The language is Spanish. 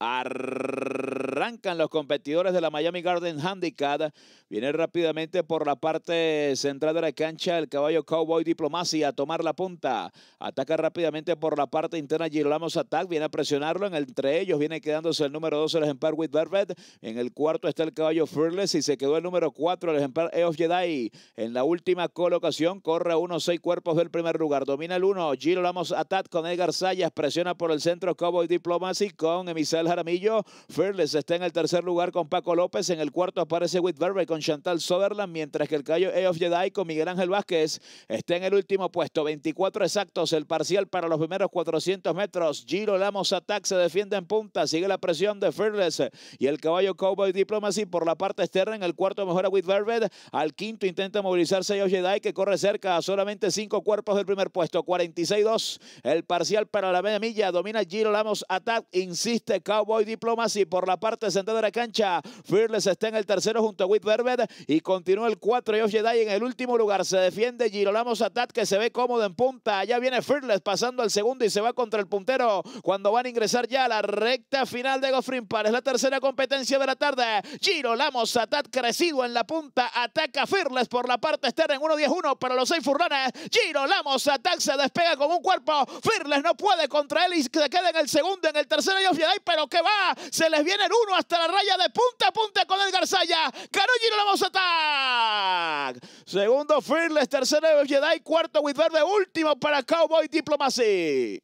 Ar... Arrancan los competidores de la Miami Garden Handicap. Viene rápidamente por la parte central de la cancha el caballo Cowboy Diplomacy a tomar la punta. Ataca rápidamente por la parte interna Lamos Attack. Viene a presionarlo. entre ellos viene quedándose el número 12, el ejemplar With Velvet. En el cuarto está el caballo Fearless y se quedó el número 4, el ejemplar Eos Jedi. En la última colocación corre a unos seis cuerpos del primer lugar. Domina el 1, Lamos Attack con Edgar Sayas. Presiona por el centro Cowboy Diplomacy con Emisel Jaramillo. Fearless está está en el tercer lugar con Paco López. En el cuarto aparece Whit con Chantal Soberland, mientras que el caballo A of Jedi con Miguel Ángel Vázquez está en el último puesto. 24 exactos el parcial para los primeros 400 metros. Giro Lamos Attack se defiende en punta. Sigue la presión de Fearless y el caballo Cowboy Diplomacy por la parte externa. En el cuarto mejora Whit Verbe. Al quinto intenta movilizarse A of Jedi que corre cerca solamente cinco cuerpos del primer puesto. 46-2 el parcial para la media milla. Domina Giro Lamos Attack. Insiste Cowboy Diplomacy por la parte sentado de la cancha. Fearless está en el tercero junto a Whit y continúa el 4 y Jedi en el último lugar. Se defiende Girolamo Satat que se ve cómodo en punta. Allá viene Fearless pasando al segundo y se va contra el puntero cuando van a ingresar ya a la recta final de Goffrin para Es la tercera competencia de la tarde. Girolamo Satat crecido en la punta. Ataca Fearless por la parte externa en 1-10-1 para los seis furrones. Girolamo Satat se despega con un cuerpo. Fearless no puede contra él y se queda en el segundo, en el tercero y Jedi, pero que va. Se les viene el 1 hasta la raya de punta a punta con el Edgar Saya. la vamos a atacar! Segundo Fearless, tercero Jedi, cuarto With Verde, último para Cowboy Diplomacy.